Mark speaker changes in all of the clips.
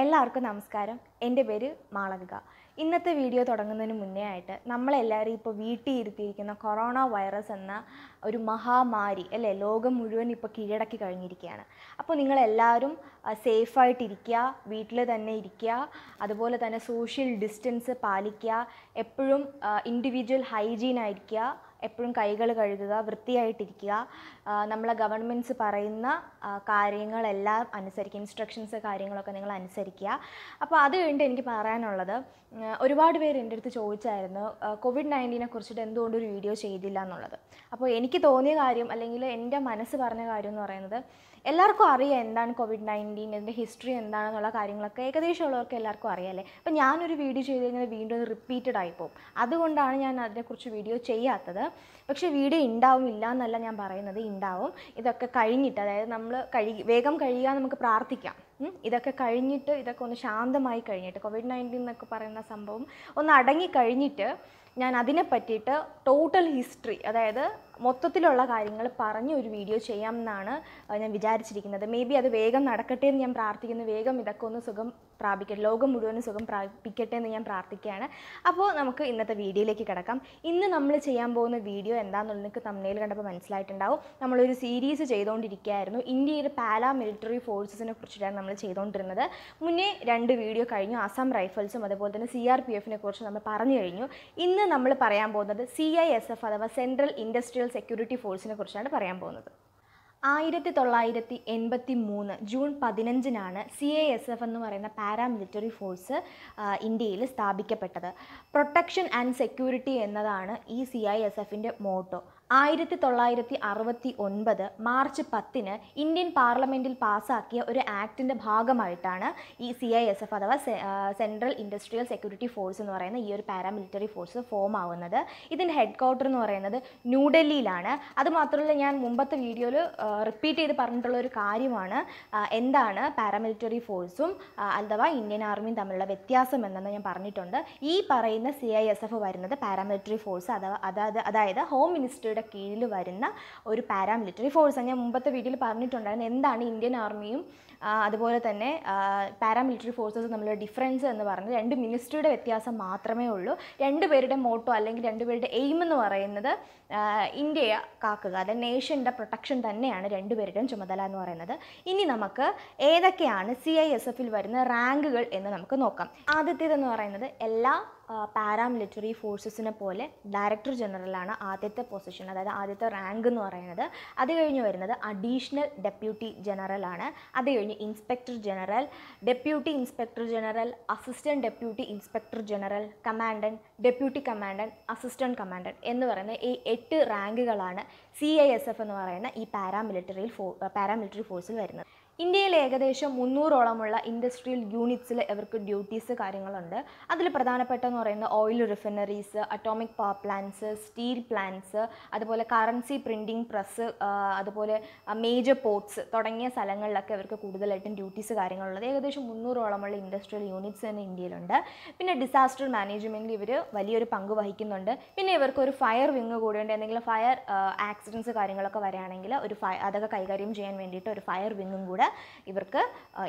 Speaker 1: എല്ലാവർക്കും നമസ്കാരം എൻ്റെ പേര് മാളവിക ഇന്നത്തെ വീഡിയോ തുടങ്ങുന്നതിന് മുന്നേ ആയിട്ട് നമ്മളെല്ലാവരും ഇപ്പോൾ വീട്ടിൽ ഇരുത്തിയിരിക്കുന്ന കൊറോണ വൈറസ് എന്ന ഒരു മഹാമാരി അല്ലേ ലോകം മുഴുവൻ ഇപ്പോൾ കീഴടക്കി കഴിഞ്ഞിരിക്കുകയാണ് അപ്പോൾ നിങ്ങളെല്ലാവരും സേഫായിട്ടിരിക്കുക വീട്ടിൽ തന്നെ ഇരിക്കുക അതുപോലെ തന്നെ സോഷ്യൽ ഡിസ്റ്റൻസ് പാലിക്കുക എപ്പോഴും ഇൻഡിവിജ്വൽ ഹൈജീൻ ആയിരിക്കുക എപ്പോഴും കൈകൾ കഴുകുക വൃത്തിയായിട്ടിരിക്കുക നമ്മളെ ഗവൺമെൻറ്സ് പറയുന്ന കാര്യങ്ങളെല്ലാം അനുസരിക്കുക ഇൻസ്ട്രക്ഷൻസ് കാര്യങ്ങളൊക്കെ നിങ്ങൾ അനുസരിക്കുക അപ്പോൾ അത് കഴിഞ്ഞിട്ട് എനിക്ക് പറയാനുള്ളത് ഒരുപാട് പേര് എൻ്റെ അടുത്ത് ചോദിച്ചായിരുന്നു കോവിഡ് നയൻറ്റീനെ കുറിച്ചിട്ട് എന്തുകൊണ്ട് ഒരു വീഡിയോ ചെയ്തില്ല എന്നുള്ളത് അപ്പോൾ എനിക്ക് തോന്നിയ കാര്യം അല്ലെങ്കിൽ എൻ്റെ മനസ്സ് പറഞ്ഞ കാര്യം എന്ന് പറയുന്നത് എല്ലാവർക്കും അറിയാം എന്താണ് കോവിഡ് നയൻറ്റീൻ ഇതിൻ്റെ ഹിസ്റ്ററി എന്താണെന്നുള്ള കാര്യങ്ങളൊക്കെ ഏകദേശം ഉള്ളവർക്ക് എല്ലാവർക്കും അറിയാമല്ലേ അപ്പോൾ ഞാനൊരു വീഡിയോ ചെയ്ത് കഴിഞ്ഞാൽ വീണ്ടും റിപ്പീറ്റഡ് ആയി പോകും അതുകൊണ്ടാണ് ഞാൻ അതിനെക്കുറിച്ച് വീഡിയോ ചെയ്യാത്തത് പക്ഷേ വീഡിയോ ഉണ്ടാവും ഇല്ല എന്നല്ല ഞാൻ പറയുന്നത് ഉണ്ടാവും ഇതൊക്കെ കഴിഞ്ഞിട്ട് അതായത് നമ്മൾ കഴി വേഗം കഴിയുക നമുക്ക് പ്രാർത്ഥിക്കാം ഇതൊക്കെ കഴിഞ്ഞിട്ട് ഇതൊക്കെ ഒന്ന് ശാന്തമായി കഴിഞ്ഞിട്ട് കോവിഡ് നയൻറ്റീൻ എന്നൊക്കെ പറയുന്ന സംഭവം ഒന്ന് അടങ്ങി കഴിഞ്ഞിട്ട് ഞാൻ അതിനെ പറ്റിയിട്ട് ടോട്ടൽ ഹിസ്റ്ററി അതായത് മൊത്തത്തിലുള്ള കാര്യങ്ങൾ പറഞ്ഞ് ഒരു വീഡിയോ ചെയ്യാം എന്നാണ് ഞാൻ വിചാരിച്ചിരിക്കുന്നത് മേ ബി അത് വേഗം നടക്കട്ടെ എന്ന് ഞാൻ പ്രാർത്ഥിക്കുന്നു വേഗം ഇതൊക്കെ ഒന്ന് സുഖം പ്രാപിക്കട്ടെ ലോകം മുഴുവനും സുഖം പ്രാപിക്കട്ടെ എന്ന് ഞാൻ പ്രാർത്ഥിക്കുകയാണ് അപ്പോൾ നമുക്ക് ഇന്നത്തെ വീഡിയോയിലേക്ക് കിടക്കാം ഇന്ന് നമ്മൾ ചെയ്യാൻ പോകുന്ന വീഡിയോ എന്താണെന്നുള്ളത് നിങ്ങൾക്ക് തമ്മിൽ കണ്ടപ്പോൾ മനസ്സിലായിട്ടുണ്ടാവും നമ്മളൊരു സീരീസ് ചെയ്തുകൊണ്ടിരിക്കുകയായിരുന്നു ഇന്ത്യയുടെ പാരാ മിലിറ്ററി ഫോഴ്സസിനെ കുറിച്ചിട്ടാണ് നമ്മൾ നമ്മൾ ചെയ്തുകൊണ്ടിരുന്നത് മുന്നേ രണ്ട് വീഡിയോ കഴിഞ്ഞു ആസാം റൈഫിൾസും അതുപോലെ തന്നെ സി ആർ പി എഫിനെ കുറിച്ച് നമ്മൾ പറഞ്ഞു കഴിഞ്ഞു ഇന്ന് നമ്മൾ പറയാൻ പോകുന്നത് സി ഐ എസ് എഫ് അഥവാ സെൻട്രൽ ഇൻഡസ്ട്രിയൽ സെക്യൂരിറ്റി ഫോഴ്സിനെ കുറിച്ചാണ് പറയാൻ പോകുന്നത് ആയിരത്തി തൊള്ളായിരത്തി എൺപത്തി മൂന്ന് ജൂൺ പതിനഞ്ചിനാണ് സി ഐ എസ് എഫ് എന്ന് പറയുന്ന പാരാമിലിറ്ററി ഫോഴ്സ് ഇന്ത്യയിൽ സ്ഥാപിക്കപ്പെട്ടത് പ്രൊട്ടക്ഷൻ ആൻഡ് സെക്യൂരിറ്റി എന്നതാണ് ഈ സി ഐ എസ് എഫിൻ്റെ മോട്ടോ ആയിരത്തി തൊള്ളായിരത്തി അറുപത്തി ഒൻപത് മാർച്ച് പത്തിന് ഇന്ത്യൻ പാർലമെൻറ്റിൽ പാസാക്കിയ ഒരു ആക്ടിൻ്റെ ഭാഗമായിട്ടാണ് ഈ സി ഐ എസ് എഫ് അഥവാ സെൻട്രൽ ഇൻഡസ്ട്രിയൽ സെക്യൂരിറ്റി ഫോഴ്സ് എന്ന് പറയുന്ന ഈ ഒരു പാരാമിലിറ്ററി ഫോഴ്സ് ഫോം ആവുന്നത് ഇതിൻ്റെ ഹെഡ് ക്വാർട്ടർ എന്ന് പറയുന്നത് ന്യൂഡൽഹിയിലാണ് അതുമാത്രമല്ല ഞാൻ മുമ്പത്തെ വീഡിയോയിൽ റിപ്പീറ്റ് ചെയ്ത് പറഞ്ഞിട്ടുള്ള ഒരു കാര്യമാണ് എന്താണ് പാരാമിലിറ്ററി ഫോഴ്സും അഥവാ ഇന്ത്യൻ ആർമിയും തമ്മിലുള്ള വ്യത്യാസം എന്നെന്ന് ഞാൻ പറഞ്ഞിട്ടുണ്ട് ഈ പറയുന്ന സി ഐ എസ് എഫ് വരുന്നത് പാരാമിലിറ്ററി ഫോഴ്സ് അഥവാ അതായത് അതായത് ഹോം മിനിസ്റ്ററുടെ ഇന്ത്യയുടെ കീഴിൽ വരുന്ന ഒരു പാരാമിലിറ്ററി ഫോഴ്സാണ് ഞാൻ മുമ്പത്തെ വീഡിയോയിൽ പറഞ്ഞിട്ടുണ്ടായിരുന്നു എന്താണ് ഇന്ത്യൻ ആർമിയും അതുപോലെ തന്നെ പാരാമിലിറ്ററി ഫോഴ്സസ് നമ്മളുടെ ഡിഫറൻസ് എന്ന് പറഞ്ഞ് രണ്ട് മിനിസ്ട്രിയുടെ വ്യത്യാസം മാത്രമേ ഉള്ളൂ രണ്ടുപേരുടെ മോട്ടോ അല്ലെങ്കിൽ രണ്ടുപേരുടെ എയിം എന്ന് പറയുന്നത് ഇന്ത്യയെ കാക്കുക അല്ലെ നേഷൻ്റെ പ്രൊട്ടക്ഷൻ തന്നെയാണ് രണ്ടുപേരുടെയും ചുമതല എന്ന് പറയുന്നത് ഇനി നമുക്ക് ഏതൊക്കെയാണ് സി ഐ എസ് എഫിൽ വരുന്ന റാങ്കുകൾ എന്ന് നമുക്ക് നോക്കാം ആദ്യത്തേതെന്ന് പറയുന്നത് എല്ലാ പാരാമിലിറ്ററി ഫോഴ്സസിനെ പോലെ ഡയറക്ടർ ജനറലാണ് ആദ്യത്തെ പൊസിഷൻ അതായത് ആദ്യത്തെ റാങ്ക് എന്ന് പറയുന്നത് അത് കഴിഞ്ഞ് വരുന്നത് അഡീഷണൽ ഡെപ്യൂട്ടി ജനറലാണ് അത് കഴിഞ്ഞ് പിന്നെ inspector general deputy inspector general assistant deputy inspector general commandant deputy commandant assistant commandant എന്ന് പറയുന്ന ഈ എട്ട് റാങ്കുകളാണ് സി ഐ എസ് എഫ് എന്ന് പറയുന്ന ഈ പാരാമിലിറ്ററിയിൽ ഫോ പാരാമിലിറ്ററി ഫോഴ്സിൽ വരുന്നത് ഇന്ത്യയിൽ ഏകദേശം മുന്നൂറോളമുള്ള ഇൻഡസ്ട്രിയൽ യൂണിറ്റ്സിൽ ഇവർക്ക് ഡ്യൂട്ടീസ് കാര്യങ്ങളുണ്ട് അതിൽ പ്രധാനപ്പെട്ടെന്ന് പറയുന്ന oil refineries atomic power plants steel plants അതുപോലെ കറൻസി പ്രിൻറ്റിംഗ് പ്രസ് അതുപോലെ മേജർ പോർട്സ് തുടങ്ങിയ സ്ഥലങ്ങളിലൊക്കെ ഇവർക്ക് കൂടുതലായിട്ടും ഡ്യൂട്ടീസ് കാര്യങ്ങളുള്ളത് ഏകദേശം മുന്നൂറോളമുള്ള ഇൻഡസ്ട്രിയൽ യൂണിറ്റ്സ് തന്നെ ഇന്ത്യയിലുണ്ട് പിന്നെ ഡിസാസ്റ്റർ മാനേജ്മെൻറ്റിൽ ഇവർ വലിയൊരു പങ്ക് വഹിക്കുന്നുണ്ട് പിന്നെ ഇവർക്ക് ഒരു ഫയർ വിങ് കൂടിയുണ്ട് എന്തെങ്കിലും ഫയർ ആക്സിഡൻസ് കാര്യങ്ങളൊക്കെ വരികയാണെങ്കിൽ ഒരു ഫയർ അതൊക്കെ കൈകാര്യം ചെയ്യാൻ വേണ്ടിയിട്ട് ഒരു ഫയർ വിങ്ങും കൂടെ ഇവർക്ക്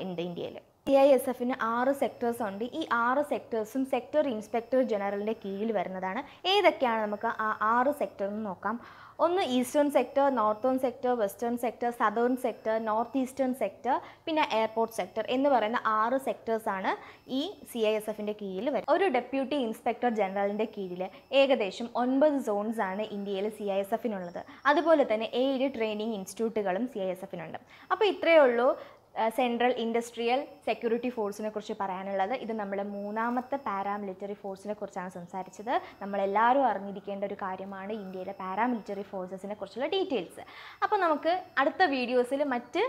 Speaker 1: ഇന്ത്യയിൽ സി ഐ എസ് എഫിന് ആറ് സെക്ടേഴ്സ് ഉണ്ട് ഈ ആറ് സെക്ടേഴ്സും സെക്ടർ ഇൻസ്പെക്ടർ ജനറലിൻ്റെ കീഴിൽ വരുന്നതാണ് ഏതൊക്കെയാണ് നമുക്ക് ആ ആറ് സെക്ടർ എന്ന് നോക്കാം ഒന്ന് eastern sector northern sector western sector southern sector north eastern sector പിന്നെ എയർപോർട്ട് സെക്ടർ എന്ന് പറയുന്ന ആറ് സെക്ടേഴ്സാണ് ഈ സി ഐ എസ് എഫിൻ്റെ കീഴിൽ വരുന്നത് ഒരു ഡെപ്യൂട്ടി ഇൻസ്പെക്ടർ ജനറലിൻ്റെ കീഴിൽ ഏകദേശം ഒൻപത് ആണ് ഇന്ത്യയിൽ സി ഐ എസ് എഫിനുള്ളത് അതുപോലെ തന്നെ ഏഴ് ട്രെയിനിങ് ഇൻസ്റ്റിറ്റ്യൂട്ടുകളും സി ഐ എസ് എഫിനുണ്ട് അപ്പോൾ ഇത്രയേ ഉള്ളൂ സെൻട്രൽ ഇൻഡസ്ട്രിയൽ സെക്യൂരിറ്റി ഫോഴ്സിനെ കുറിച്ച് പറയാനുള്ളത് ഇത് നമ്മുടെ മൂന്നാമത്തെ പാരാമിലിറ്ററി ഫോഴ്സിനെ കുറിച്ചാണ് സംസാരിച്ചത് നമ്മളെല്ലാവരും അറിഞ്ഞിരിക്കേണ്ട ഒരു കാര്യമാണ് ഇന്ത്യയിലെ പാരാമിലിറ്ററി ഫോഴ്സസിനെ കുറിച്ചുള്ള ഡീറ്റെയിൽസ് അപ്പോൾ നമുക്ക് അടുത്ത വീഡിയോസിൽ മറ്റ്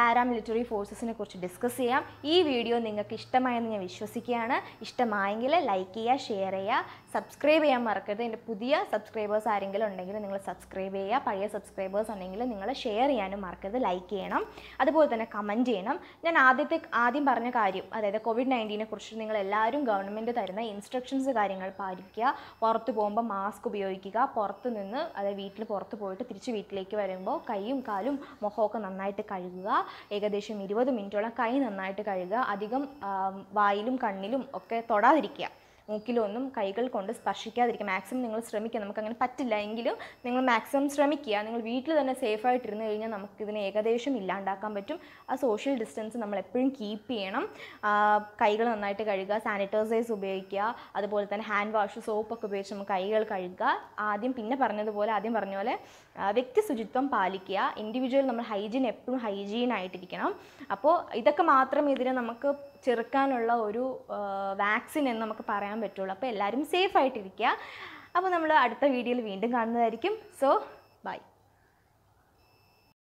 Speaker 1: പാരാമിലിറ്ററി ഫോഴ്സസിനെ കുറിച്ച് ഡിസ്കസ് ചെയ്യാം ഈ വീഡിയോ നിങ്ങൾക്ക് ഇഷ്ടമായെന്ന് ഞാൻ വിശ്വസിക്കുകയാണ് ഇഷ്ടമായെങ്കിൽ ലൈക്ക് ചെയ്യുക ഷെയർ ചെയ്യുക സബ്സ്ക്രൈബ് ചെയ്യാൻ മറക്കരുത് എൻ്റെ പുതിയ സബ്സ്ക്രൈബേഴ്സ് ആരെങ്കിലും ഉണ്ടെങ്കിൽ നിങ്ങൾ സബ്സ്ക്രൈബ് ചെയ്യുക പഴയ സബ്സ്ക്രൈബേഴ്സ് ഉണ്ടെങ്കിൽ നിങ്ങൾ ഷെയർ ചെയ്യാനും മറക്കരുത് ലൈക്ക് ചെയ്യണം അതുപോലെ തന്നെ കമൻറ്റ് ചെയ്യണം ഞാൻ ആദ്യത്തെ ആദ്യം പറഞ്ഞ കാര്യം അതായത് കോവിഡ് നയൻറ്റീനെ കുറിച്ച് നിങ്ങൾ എല്ലാവരും ഗവൺമെൻറ് തരുന്ന ഇൻസ്ട്രക്ഷൻസ് കാര്യങ്ങൾ പാലിക്കുക പുറത്ത് പോകുമ്പോൾ മാസ്ക് ഉപയോഗിക്കുക പുറത്ത് നിന്ന് അതായത് വീട്ടിൽ പുറത്ത് പോയിട്ട് തിരിച്ച് വീട്ടിലേക്ക് വരുമ്പോൾ കൈയും കാലും മുഖമൊക്കെ നന്നായിട്ട് കഴുകുക ഏകദേശം ഇരുപത് മിനിറ്റോളം കൈ നന്നായിട്ട് കഴുകുക അധികം വായിലും കണ്ണിലും ഒക്കെ തൊടാതിരിക്കുക മൂക്കിലൊന്നും കൈകൾ കൊണ്ട് സ്പർശിക്കാതിരിക്കുക മാക്സിമം നിങ്ങൾ ശ്രമിക്കുക നമുക്കങ്ങനെ പറ്റില്ല എങ്കിലും നിങ്ങൾ മാക്സിമം ശ്രമിക്കുക നിങ്ങൾ വീട്ടിൽ തന്നെ സേഫ് സേഫായിട്ടിരുന്ന് കഴിഞ്ഞാൽ നമുക്കിതിനെ ഏകദേശം ഇല്ലാണ്ടാക്കാൻ പറ്റും ആ സോഷ്യൽ ഡിസ്റ്റൻസ് നമ്മൾ എപ്പോഴും കീപ്പ് ചെയ്യണം കൈകൾ നന്നായിട്ട് കഴുകുക സാനിറ്റൈസേഴ്സ് ഉപയോഗിക്കുക അതുപോലെ തന്നെ ഹാൻഡ് വാഷ് സോപ്പൊക്കെ ഉപയോഗിച്ച് നമ്മൾ കൈകൾ കഴുകുക ആദ്യം പിന്നെ പറഞ്ഞതുപോലെ ആദ്യം പറഞ്ഞ പോലെ വ്യക്തി ശുചിത്വം പാലിക്കുക ഇൻഡിവിജ്വൽ നമ്മൾ ഹൈജീൻ എപ്പോഴും ഹൈജീൻ ആയിട്ടിരിക്കണം അപ്പോൾ ഇതൊക്കെ മാത്രം ഇതിനെ നമുക്ക് ചെറുക്കാനുള്ള ഒരു വാക്സിൻ എന്ന് നമുക്ക് പറയാൻ പറ്റുള്ളൂ അപ്പോൾ എല്ലാവരും സേഫ് ആയിട്ടിരിക്കുക അപ്പോൾ നമ്മൾ അടുത്ത വീഡിയോയിൽ വീണ്ടും കാണുന്നതായിരിക്കും സോ ബൈ